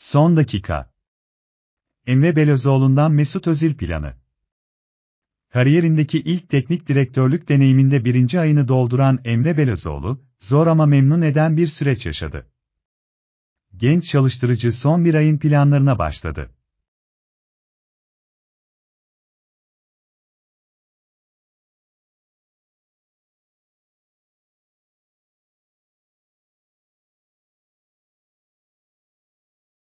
Son dakika. Emre Belözoğlu'ndan Mesut Özil planı. Kariyerindeki ilk teknik direktörlük deneyiminde birinci ayını dolduran Emre Belözoğlu, zor ama memnun eden bir süreç yaşadı. Genç çalıştırıcı son bir ayın planlarına başladı.